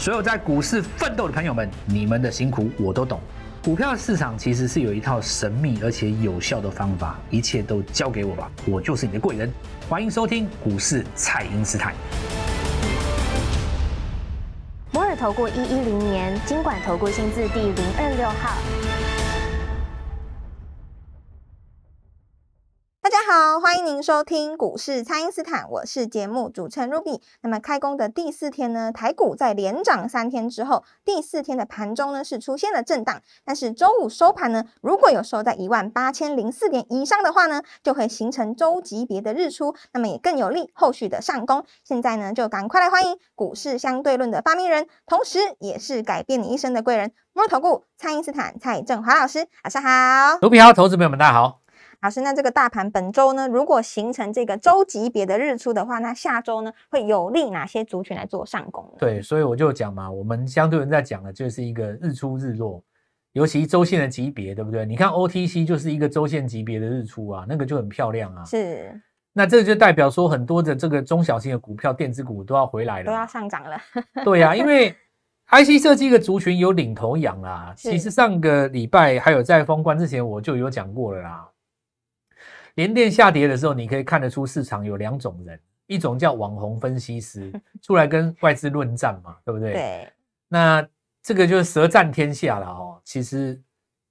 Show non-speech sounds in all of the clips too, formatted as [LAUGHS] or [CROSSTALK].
所有在股市奋斗的朋友们，你们的辛苦我都懂。股票市场其实是有一套神秘而且有效的方法，一切都交给我吧，我就是你的贵人。欢迎收听股市蔡英师太。摩尔投过一一零年，金管投过新字第零二六号。欢迎您收听股市，蔡因斯坦，我是节目主持人 Ruby。那么开工的第四天呢，台股在连涨三天之后，第四天的盘中呢是出现了震荡，但是周五收盘呢，如果有收在一万八千零四点以上的话呢，就会形成周级别的日出，那么也更有利后续的上攻。现在呢，就赶快来欢迎股市相对论的发明人，同时也是改变你一生的贵人——摩尔投顾蔡英斯坦蔡振华老师，早上好，Ruby 好，投资朋友们大家好。老师，那这个大盘本周呢，如果形成这个周级别的日出的话，那下周呢会有利哪些族群来做上攻？对，所以我就讲嘛，我们相对人在讲的就是一个日出日落，尤其周线的级别，对不对？你看 OTC 就是一个周线级别的日出啊，那个就很漂亮啊。是，那这就代表说很多的这个中小型的股票、电子股都要回来了，都要上涨了。对呀，因为 [LAUGHS] IC 设计一个族群有领头羊啊。其实上个礼拜还有在封关之前我就有讲过了啦。连电下跌的时候，你可以看得出市场有两种人，一种叫网红分析师 [LAUGHS] 出来跟外资论战嘛，对不对？对。那这个就是舌战天下了哦。其实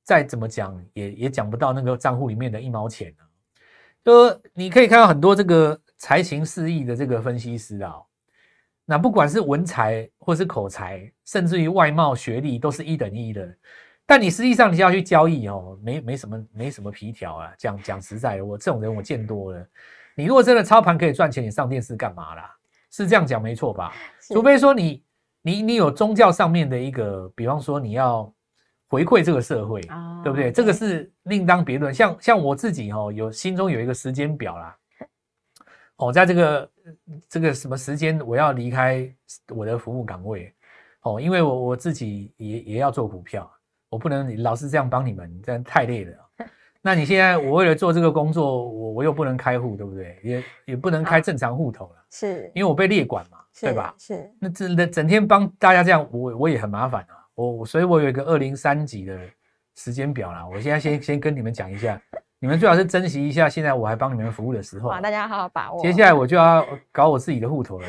再怎么讲，也也讲不到那个账户里面的一毛钱啊。就你可以看到很多这个才情四溢的这个分析师啊，那不管是文才或是口才，甚至于外貌、学历，都是一等一的。但你实际上你是要去交易哦，没没什么没什么皮条啊，讲讲实在，的，我这种人我见多了。你如果真的操盘可以赚钱，你上电视干嘛啦？是这样讲没错吧？除非说你你你有宗教上面的一个，比方说你要回馈这个社会，对不对？这个是另当别论。像像我自己哦，有心中有一个时间表啦，哦，在这个这个什么时间我要离开我的服务岗位哦，因为我我自己也也要做股票。我不能老是这样帮你们，这样太累了。那你现在，我为了做这个工作，我我又不能开户，对不对？也也不能开正常户头了，是，因为我被列管嘛，对吧？是。那这整天帮大家这样，我我也很麻烦啊。我所以，我有一个二零三级的时间表啦。我现在先先跟你们讲一下，你们最好是珍惜一下现在我还帮你们服务的时候好，大家好好把握。接下来我就要搞我自己的户头了。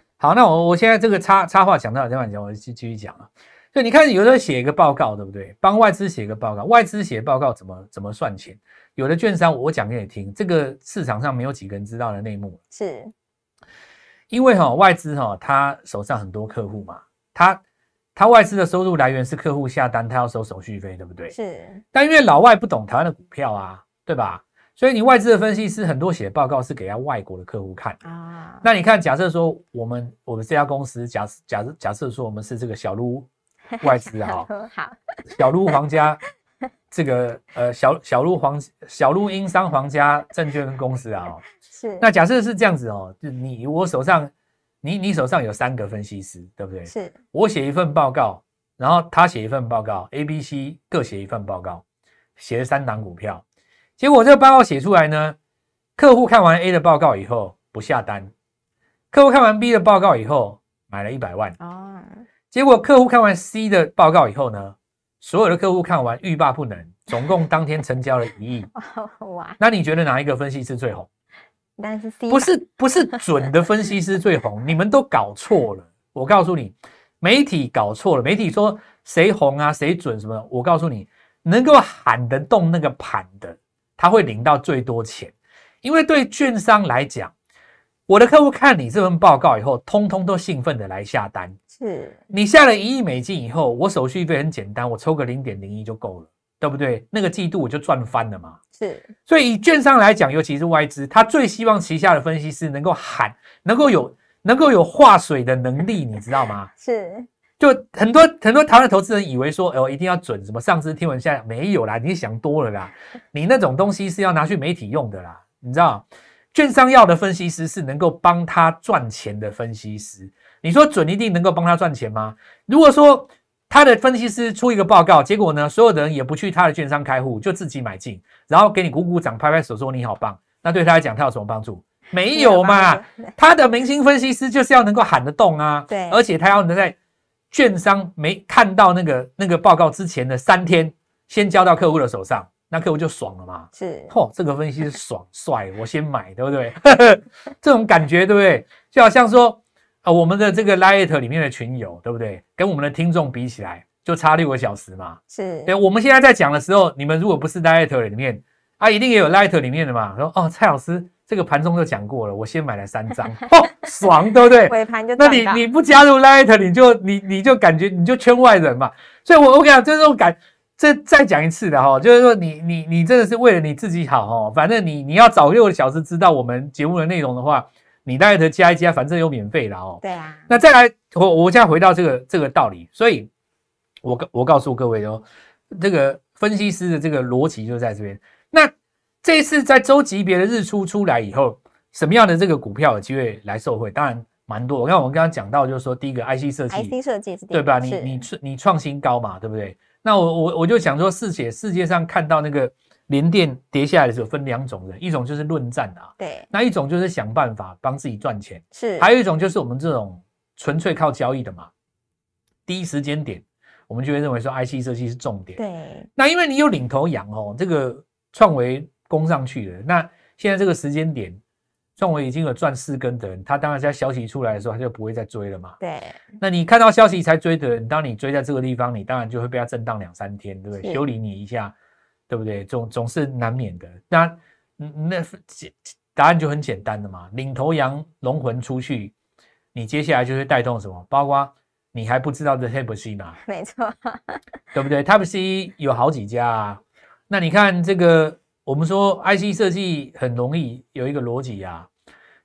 [LAUGHS] 好，那我我现在这个插插话讲到这，我讲，我继继续讲了。对，你看，有的候写一个报告，对不对？帮外资写一个报告，外资写报告怎么怎么算钱？有的券商我讲给你听，这个市场上没有几个人知道的内幕，是因为哈外资哈他手上很多客户嘛，他他外资的收入来源是客户下单，他要收手续费，对不对？是。但因为老外不懂台湾的股票啊，对吧？所以你外资的分析师很多写报告是给他外国的客户看啊。那你看，假设说我们我们这家公司，假假设假设说我们是这个小鹿。[LAUGHS] 外资哈好，小鹿皇家这个呃小小鹿皇小鹿英商皇家证券公司啊，[LAUGHS] 是那假设是这样子哦，就你我手上你你手上有三个分析师对不对？是，我写一份报告，然后他写一份报告，A、B、C 各写一份报告，写三档股票，结果这个报告写出来呢，客户看完 A 的报告以后不下单，客户看完 B 的报告以后买了一百万哦。结果客户看完 C 的报告以后呢，所有的客户看完欲罢不能，总共当天成交了一亿。[LAUGHS] 哇！那你觉得哪一个分析师最红？但是 C 不是不是准的分析师最红，[LAUGHS] 你们都搞错了。我告诉你，媒体搞错了。媒体说谁红啊，谁准什么？我告诉你，能够喊得动那个盘的，他会领到最多钱，因为对券商来讲。我的客户看你这份报告以后，通通都兴奋的来下单。是你下了一亿美金以后，我手续费很简单，我抽个零点零一就够了，对不对？那个季度我就赚翻了嘛。是，所以以券商来讲，尤其是外资，他最希望旗下的分析师能够喊，能够有能够有划水的能力，你知道吗？是，就很多很多台湾投资人以为说，哦、一定要准，什么上次听文下没有啦，你想多了啦，你那种东西是要拿去媒体用的啦，你知道？券商要的分析师是能够帮他赚钱的分析师。你说准一定能够帮他赚钱吗？如果说他的分析师出一个报告，结果呢，所有的人也不去他的券商开户，就自己买进，然后给你鼓鼓掌、拍拍手，说你好棒。那对他来讲，他有什么帮助？没有嘛。他的明星分析师就是要能够喊得动啊，对，而且他要能在券商没看到那个那个报告之前的三天，先交到客户的手上。那客户就爽了嘛？是，嚯，这个分析是爽帅，我先买，对不对？[LAUGHS] 这种感觉，对不对？就好像说，啊，我们的这个 Light 里面的群友，对不对？跟我们的听众比起来，就差六个小时嘛。是对，我们现在在讲的时候，你们如果不是 Light 里面，啊，一定也有 Light 里面的嘛。说，哦，蔡老师这个盘中就讲过了，我先买了三张，[LAUGHS] 嚯，爽，对不对？尾盘就，那你你不加入 Light，你就你你就感觉你就圈外人嘛。所以，我我跟你讲，就这种感。这再讲一次的哈，就是说你你你真的是为了你自己好哦，反正你你要早六个小时知道我们节目的内容的话，你大概得加一加，反正有免费的哦。对啊。那再来，我我再回到这个这个道理，所以我告我告诉各位哦，这个分析师的这个逻辑就在这边。那这次在周级别的日出出来以后，什么样的这个股票有机会来受惠？当然蛮多。我看我们刚刚讲到，就是说第一个 IC 设计，IC 设计是吧？你你你创新高嘛，对不对？那我我我就想说，世界世界上看到那个连电跌下来的时候，分两种人，一种就是论战啊，对，那一种就是想办法帮自己赚钱，是，还有一种就是我们这种纯粹靠交易的嘛。第一时间点，我们就会认为说 IC 设计是重点，对。那因为你有领头羊哦，这个创维攻上去了，那现在这个时间点。像为已经有赚四根的人，他当然在消息出来的时候，他就不会再追了嘛。对，那你看到消息才追的人，当你追在这个地方，你当然就会被它震荡两三天，对不对？修理你一下，对不对？总总是难免的。那那答案就很简单的嘛，领头羊龙魂出去，你接下来就会带动什么？包括你还不知道的 t y p e C 嘛？没错，对不对 t y p e C 有好几家啊。那你看这个，我们说 IC 设计很容易有一个逻辑啊。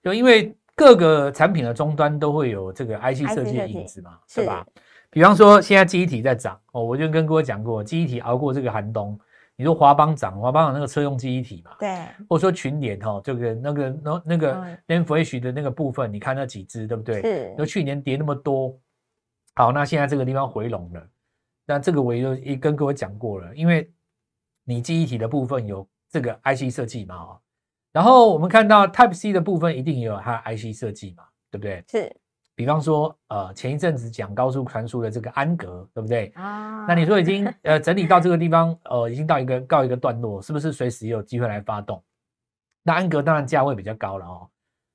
就因为各个产品的终端都会有这个 IC 设计的影子嘛，是吧？比方说现在记忆体在涨哦，我就跟各位讲过，记忆体熬过这个寒冬。你说华邦涨，华邦涨那个车用记忆体嘛，对。或者说群联哈，这个那个那那个 N Flash 的那个部分，你看那几只对不对？是。你去年跌那么多，好，那现在这个地方回笼了。那这个我也又也跟各位讲过了，因为你记忆体的部分有这个 IC 设计嘛，哦。然后我们看到 Type C 的部分，一定也有它的 IC 设计嘛，对不对？是。比方说，呃，前一阵子讲高速传输的这个安格，对不对？啊。那你说已经 [LAUGHS] 呃整理到这个地方，呃，已经到一个告一个段落，是不是随时有机会来发动？那安格当然价位比较高了哦。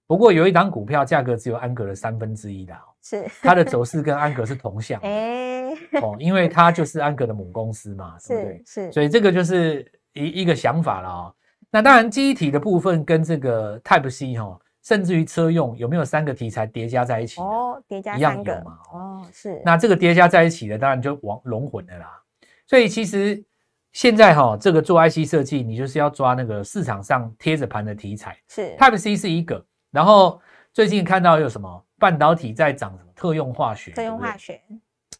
不过有一档股票价格只有安格的三分之一的，是。它的走势跟安格是同向，[LAUGHS] 哎，因为它就是安格的母公司嘛，是不对？是。所以这个就是一一个想法了哦。那当然，机体的部分跟这个 Type C 哈，甚至于车用有没有三个题材叠加在一起？哦，叠加一样有嘛？哦，是。那这个叠加在一起的，当然就往龙混的啦。所以其实现在哈，这个做 IC 设计，你就是要抓那个市场上贴着盘的题材。是 Type C 是一个，然后最近看到有什么半导体在涨？特用化学，特用化学，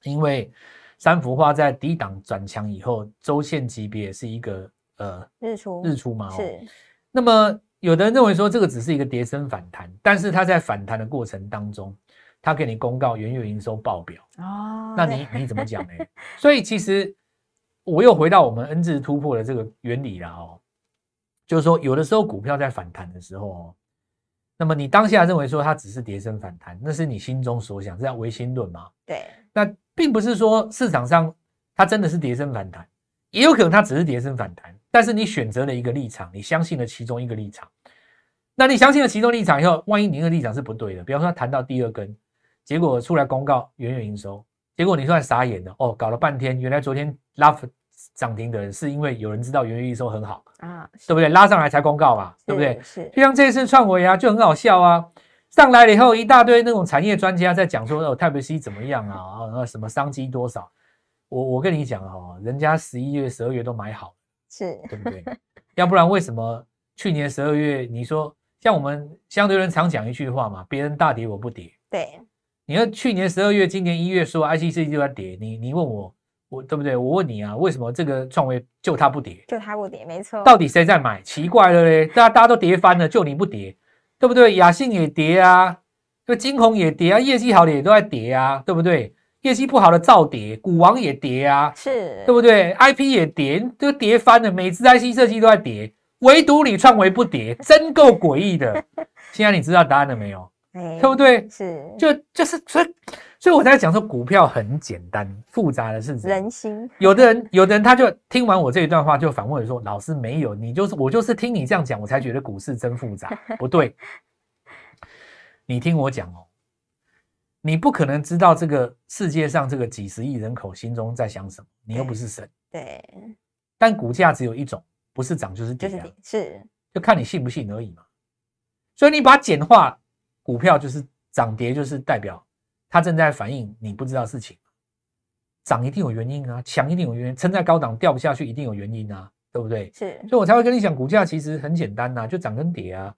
因为三幅画在低档转强以后，周线级别是一个。呃，日出日出哦。是。那么，有的人认为说这个只是一个跌升反弹，但是它在反弹的过程当中，它给你公告元月营收报表哦，那你你怎么讲呢？所以其实我又回到我们 N 字突破的这个原理了哦，就是说有的时候股票在反弹的时候哦，那么你当下认为说它只是跌升反弹，那是你心中所想，这叫唯心论嘛？对。那并不是说市场上它真的是跌升反弹，也有可能它只是跌升反弹。但是你选择了一个立场，你相信了其中一个立场，那你相信了其中立场以后，万一那的立场是不对的，比方说谈到第二根，结果出来公告远远营收，结果你算傻眼了哦，搞了半天原来昨天拉涨停的人是因为有人知道远远营收很好啊，对不对？拉上来才公告嘛，对不对？是，就像这次创维啊，就很好笑啊，上来了以后一大堆那种产业专家在讲说那 TVC 怎么样啊啊，什么商机多少，我我跟你讲哈，人家十一月、十二月都买好。是，对不对？要不然为什么去年十二月你说像我们相对人常讲一句话嘛，别人大跌我不跌。对，你看去年十二月、今年一月说 ICC 就在跌，你你问我，我对不对？我问你啊，为什么这个创维就它不跌？就它不跌，没错。到底谁在买？奇怪了嘞，大家大家都跌翻了，就你不跌，对不对？雅信也跌啊，这金鸿也跌啊，业绩好的也都在跌啊，对不对？业绩不好的造跌，股王也跌啊，是对不对？IP 也跌，都跌翻了，每只 IC 设计都在跌，唯独你创维不跌，真够诡异的。[LAUGHS] 现在你知道答案了没有？对不对？是，就就是所以，所以我才讲说股票很简单，复杂的是人心。有的人，有的人他就听完我这一段话，就反问说：“老师没有，你就是我就是听你这样讲，我才觉得股市真复杂。”不对，你听我讲哦。你不可能知道这个世界上这个几十亿人口心中在想什么，你又不是神。对。但股价只有一种，不是涨就是跌啊。是。就看你信不信而已嘛。所以你把简化股票就是涨跌，就是代表它正在反映你不知道事情。涨一定有原因啊，强一定有原因，撑在高档掉不下去一定有原因啊，对不对？是。所以我才会跟你讲，股价其实很简单呐，就涨跟跌啊。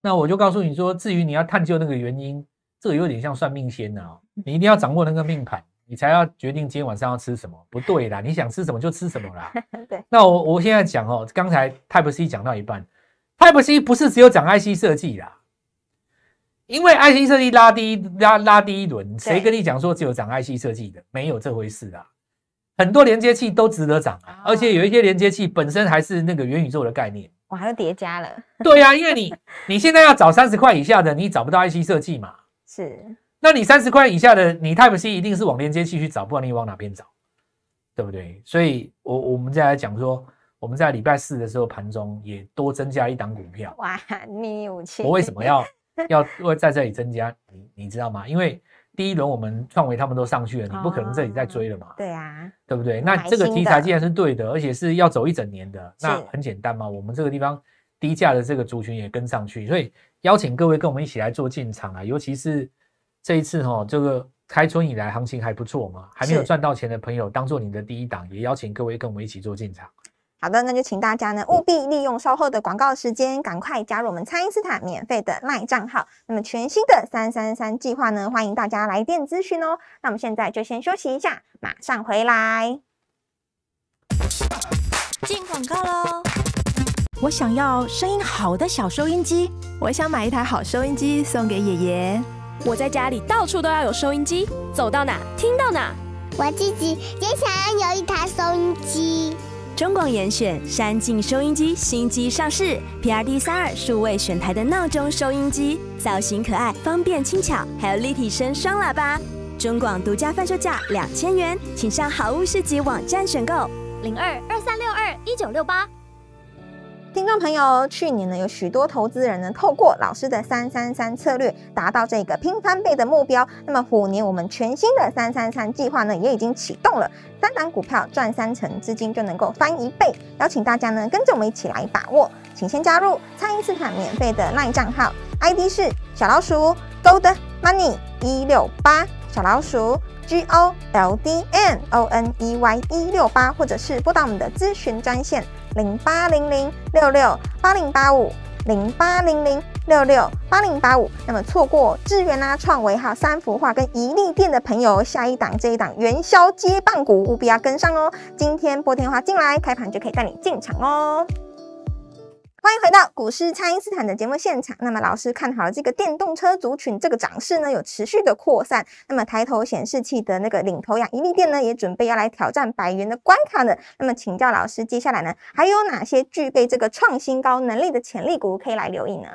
那我就告诉你说，至于你要探究那个原因。这个有点像算命仙了哦，你一定要掌握那个命盘，你才要决定今天晚上要吃什么。不对啦，你想吃什么就吃什么啦。[LAUGHS] 对，那我我现在讲哦，刚才 Type C 讲到一半，t y p e C 不是只有讲 IC 设计啦，因为 IC 设计拉低拉拉低一轮，谁跟你讲说只有涨 IC 设计的？没有这回事啊，很多连接器都值得涨啊，而且有一些连接器本身还是那个元宇宙的概念。哇，是叠加了。对呀，因为你你现在要找三十块以下的，你找不到 IC 设计嘛。是，那你三十块以下的，你 Type C 一定是往连接器去找，不管你往哪边找，对不对？所以，我我们再来讲说，我们在礼拜四的时候盘中也多增加一档股票。哇，你有钱，我为什么要要在这里增加？你你知道吗？因为第一轮我们创维他们都上去了，你不可能这里再追了嘛。对啊，对不对？那这个题材既然是对的，而且是要走一整年的，那很简单嘛，我们这个地方。低价的这个族群也跟上去，所以邀请各位跟我们一起来做进场啊！尤其是这一次哈，这个开春以来行情还不错嘛，还没有赚到钱的朋友，当做你的第一档，也邀请各位跟我们一起做进场。好的，那就请大家呢务必利用稍后的广告时间，赶快加入我们“爱因斯坦”免费的 LINE 账号。那么全新的三三三计划呢，欢迎大家来电咨询哦。那我们现在就先休息一下，马上回来进广告喽。我想要声音好的小收音机。我想买一台好收音机送给爷爷。我在家里到处都要有收音机，走到哪听到哪。我自己也想要有一台收音机。中广严选山境收音机新机上市，P R D 三二数位选台的闹钟收音机，造型可爱，方便轻巧，还有立体声双喇叭。中广独家贩售价两千元，请上好物市集网站选购零二二三六二一九六八。听众朋友，去年呢，有许多投资人呢，透过老师的三三三策略，达到这个拼翻倍的目标。那么虎年，我们全新的三三三计划呢，也已经启动了，三档股票赚三成资金就能够翻一倍，邀请大家呢，跟着我们一起来把握，请先加入苍蝇斯坦免费的耐账号，ID 是小老鼠 Gold Money 一六八，小老鼠 G O L D N O N E Y 一六八，或者是拨打我们的咨询专线。零八零零六六八零八五，零八零零六六八零八五。那么错过志远啊、创维还有三幅画跟宜利店的朋友，下一档这一档元宵接棒股，务必要跟上哦。今天拨电话进来，开盘就可以带你进场哦。欢迎回到股市，爱因斯坦的节目现场。那么，老师看好了这个电动车族群这个涨势呢，有持续的扩散。那么，抬头显示器的那个领头羊，宜立电呢，也准备要来挑战百元的关卡呢。那么，请教老师，接下来呢，还有哪些具备这个创新高能力的潜力股可以来留意呢？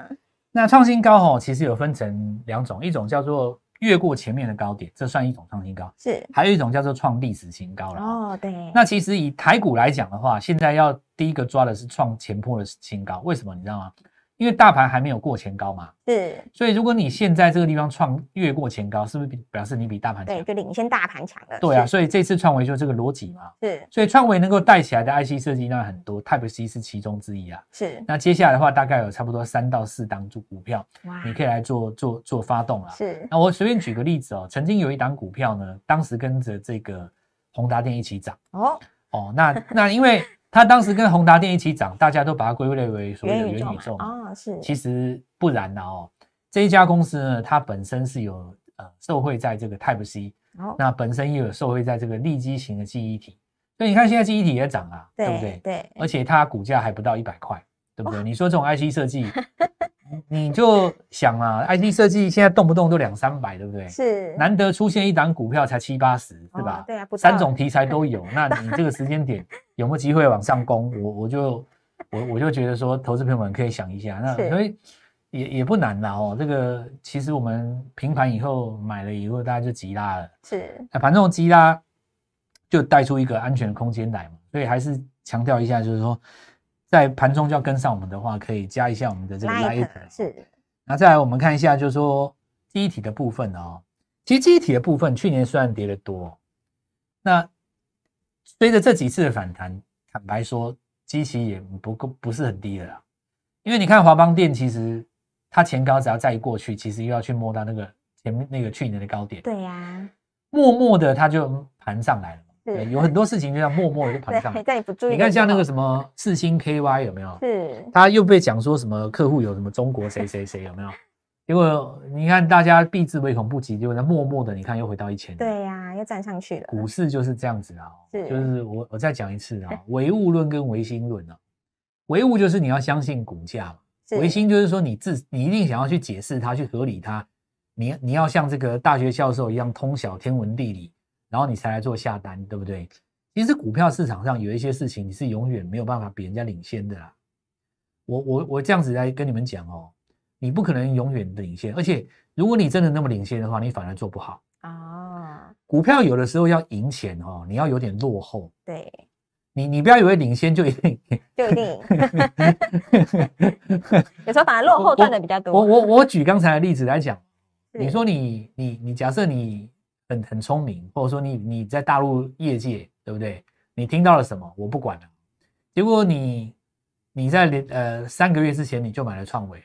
那创新高哦，其实有分成两种，一种叫做。越过前面的高点，这算一种创新高，是；还有一种叫做创历史新高了。哦，对。那其实以台股来讲的话，现在要第一个抓的是创前破的新高，为什么？你知道吗？因为大盘还没有过前高嘛，是，所以如果你现在这个地方创越过前高，是不是表示你比大盘强？对，就领先大盘强了。对啊，所以这次创维就这个逻辑嘛。是，所以创维能够带起来的 IC 设计那很多，t y p e C 是其中之一啊。是，那接下来的话大概有差不多三到四档股股票，你可以来做做做发动啊。是，那我随便举个例子哦，曾经有一档股票呢，当时跟着这个宏达电一起涨。哦哦，那那因为。它当时跟宏达电一起涨，大家都把它归类为所谓的元宇宙啊，是其实不然的哦。这一家公司呢，它本身是有呃受惠在这个 Type C，那本身又有受惠在这个立基型的记忆体，所以你看现在记忆体也涨了，对不对？对，而且它股价还不到一百块，对不对？你说这种 IC 设计？[LAUGHS] 你就想啊，IT 设计现在动不动都两三百，对不对？是，难得出现一档股票才七八十，对吧？对啊，三种题材都有，[LAUGHS] 那你这个时间点有没有机会往上攻？我我就我我就觉得说，投资朋友们可以想一下，那所以也也不难了哦。这个其实我们平盘以后买了以后，大家就急拉了，是。那正中急拉就带出一个安全空间来嘛，所以还是强调一下，就是说。在盘中就要跟上我们的话，可以加一下我们的这个拉一。是。那再来我们看一下，就是说机体的部分哦。其实机体的部分去年虽然跌的多，那随着这几次的反弹，坦白说，基期也不够，不是很低了。因为你看华邦电，其实它前高只要再一过去，其实又要去摸到那个前那个去年的高点。对呀。默默的它就盘上来了。有很多事情就像默默的盘上，但你不注意。你看像那个什么四星 KY 有没有？是，他又被讲说什么客户有什么中国谁谁谁有没有？结果你看大家避之唯恐不及，结果他默默的你看又回到一千。对呀，又站上去了。股市就是这样子啊，是，就是我我再讲一次啊，[LAUGHS] 唯物论跟唯心论啊，唯物就是你要相信股价，唯心就是说你自你一定想要去解释它，去合理它，你你要像这个大学教授一样通晓天文地理。然后你才来做下单，对不对？其实股票市场上有一些事情，你是永远没有办法比人家领先的。啦。我我我这样子来跟你们讲哦，你不可能永远领先，而且如果你真的那么领先的话，你反而做不好啊。股票有的时候要赢钱哦，你要有点落后。对。你你不要以为领先就一定 [LAUGHS] 就一定，[LAUGHS] 有时候反而落后赚的比较多。我我我举刚才的例子来讲，你说你你你假设你。很很聪明，或者说你你在大陆业界对不对？你听到了什么？我不管了。结果你你在连呃三个月之前你就买了创维，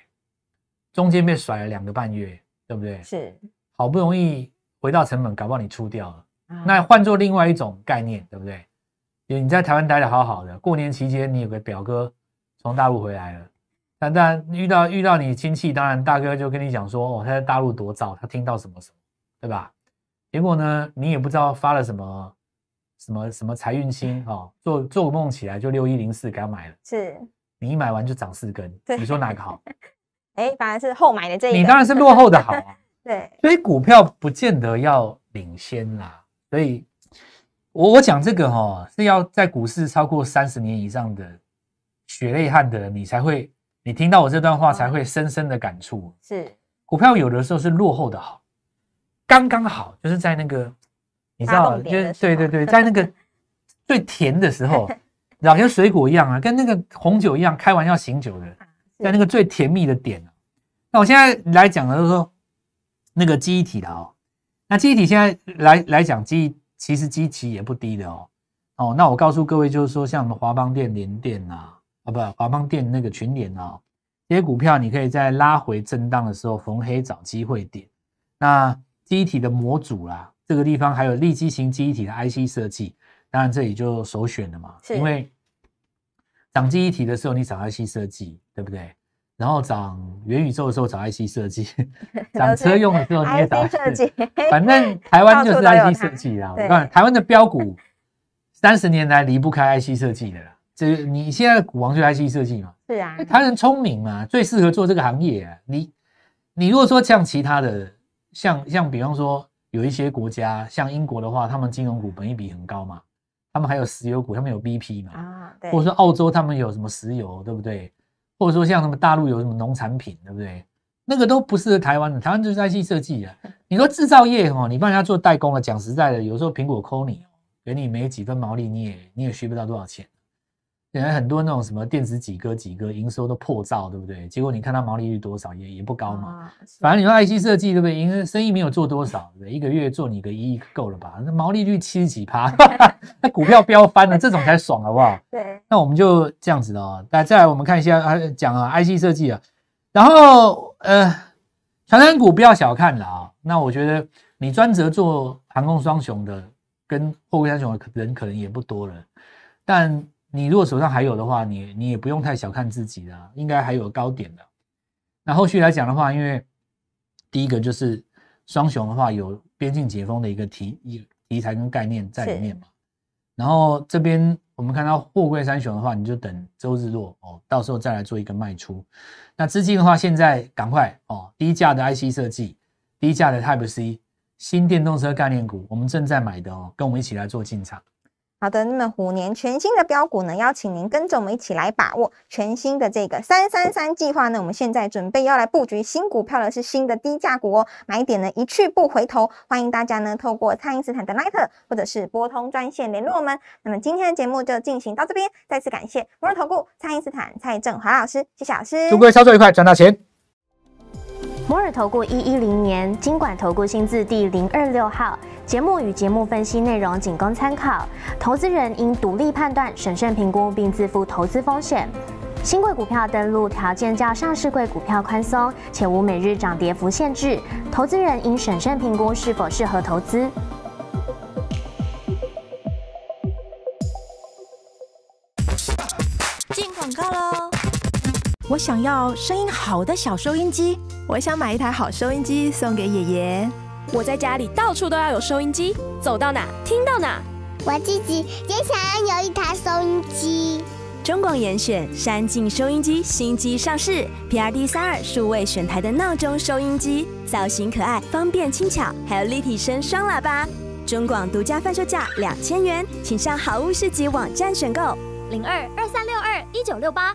中间被甩了两个半月，对不对？是，好不容易回到成本，搞不好你出掉了。那换做另外一种概念，对不对？你你在台湾待的好好的，过年期间你有个表哥从大陆回来了，但当然遇到遇到你亲戚，当然大哥就跟你讲说，哦他在大陆多早，他听到什么什么，对吧？结果呢，你也不知道发了什么，什么什么财运星哦，做做梦起来就六一零四给他买了，是，你一买完就涨四根，对，你说哪个好？哎，[LAUGHS] 反而是后买的这一，你当然是落后的好啊，[LAUGHS] 对，所以股票不见得要领先啦，所以我我讲这个哈是要在股市超过三十年以上的血泪汗的你才会，你听到我这段话才会深深的感触，是，股票有的时候是落后的好。刚刚好就是在那个，你知道，就对对对，在那个 [LAUGHS] 最甜的时候，老像水果一样啊，跟那个红酒一样，开玩笑醒酒的，在那个最甜蜜的点那我现在来讲的就是说那个记忆体的哦，那记忆体现在来来讲忆，其实基期也不低的哦。哦，那我告诉各位，就是说像我们华邦电联电啊，啊不，华邦电那个群联啊，这些股票，你可以在拉回震荡的时候逢黑找机会点，那。机体的模组啦，这个地方还有立基型机体的 IC 设计，当然这里就首选了嘛，因为涨记忆体的时候你找 IC 设计，对不对？然后涨元宇宙的时候找 IC 设计，涨 [LAUGHS] 车用的时候你也找 IC 设计，反正台湾就是 IC 设计啦。你看台湾的标股三十年来离不开 IC 设计的啦，这你现在股王就 IC 设计嘛？是啊，台湾人聪明嘛，最适合做这个行业啊。你你如果说像其他的。像像比方说有一些国家，像英国的话，他们金融股本一比很高嘛，他们还有石油股，他们有 BP 嘛，啊，对，或者说澳洲他们有什么石油，对不对？或者说像什么大陆有什么农产品，对不对？那个都不是台湾的，台湾就是在去设计啊。[LAUGHS] 你说制造业哦，你帮人家做代工了，讲实在的，有时候苹果抠你，给你没几分毛利，你也你也学不到多少钱。现来很多那种什么电子几哥几哥营收都破罩，对不对？结果你看它毛利率多少，也也不高嘛。反正你说 IC 设计，对不对？营生意没有做多少，一个月做你个一亿够了吧？那毛利率七十几趴，[LAUGHS] 那股票飙翻了，这种才爽好不好？对，那我们就这样子的哦。那再来我们看一下啊，讲 IC 设计啊，然后呃，传统股不要小看了啊。那我觉得你专责做航空双雄的跟货柜双雄的人可能也不多了，但。你如果手上还有的话，你你也不用太小看自己啦，应该还有高点的。那后续来讲的话，因为第一个就是双雄的话，有边境解封的一个题、一题材跟概念在里面嘛。然后这边我们看到货柜三雄的话，你就等周日落哦，到时候再来做一个卖出。那资金的话，现在赶快哦，低价的 IC 设计、低价的 Type C、新电动车概念股，我们正在买的哦，跟我们一起来做进场。好的，那么虎年全新的标股呢？邀请您跟着我们一起来把握全新的这个三三三计划呢。我们现在准备要来布局新股票的是新的低价股哦，买点呢一去不回头。欢迎大家呢透过蔡英斯坦的 l i h t 或者是拨通专线联络我们。那么今天的节目就进行到这边，再次感谢摩尔投顾蔡英斯坦蔡振华老师，谢谢老师。祝各位操作愉快，赚大钱。摩尔投顾一一零年经管投顾新字第零二六号。节目与节目分析内容仅供参考，投资人应独立判断、审慎评估，并自负投资风险。新规股票登录条件较上市柜股票宽松，且无每日涨跌幅限制，投资人应审慎评估是否适合投资。进广告喽！我想要声音好的小收音机，我想买一台好收音机送给爷爷。我在家里到处都要有收音机，走到哪听到哪。我自己也想要有一台收音机。中广严选山境收音机新机上市，P R D 三二数位选台的闹钟收音机，造型可爱，方便轻巧，还有立体声双喇叭。中广独家贩售价两千元，请上好物市集网站选购零二二三六二一九六八。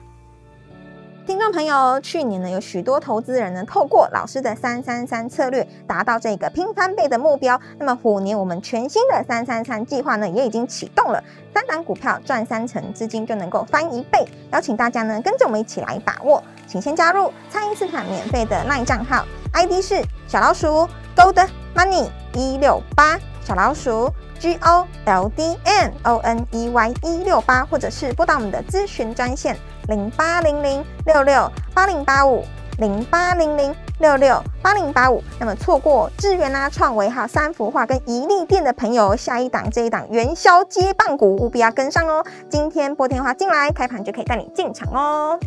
听众朋友，去年呢有许多投资人呢透过老师的三三三策略，达到这个拼翻倍的目标。那么虎年我们全新的三三三计划呢也已经启动了，三档股票赚三成资金就能够翻一倍，邀请大家呢跟着我们一起来把握，请先加入“蔡因斯坦”免费的 LINE 账号，ID 是小老鼠 Gold Money 一六八，小老鼠 Gold N o n e y 一六八，或者是拨打我们的咨询专线。零八零零六六八零八五，零八零零六六八零八五。那么错过智源啦、创维还有三幅画跟宜力店的朋友，下一档这一档元宵接棒股，务必要跟上哦。今天拨电话进来，开盘就可以带你进场哦。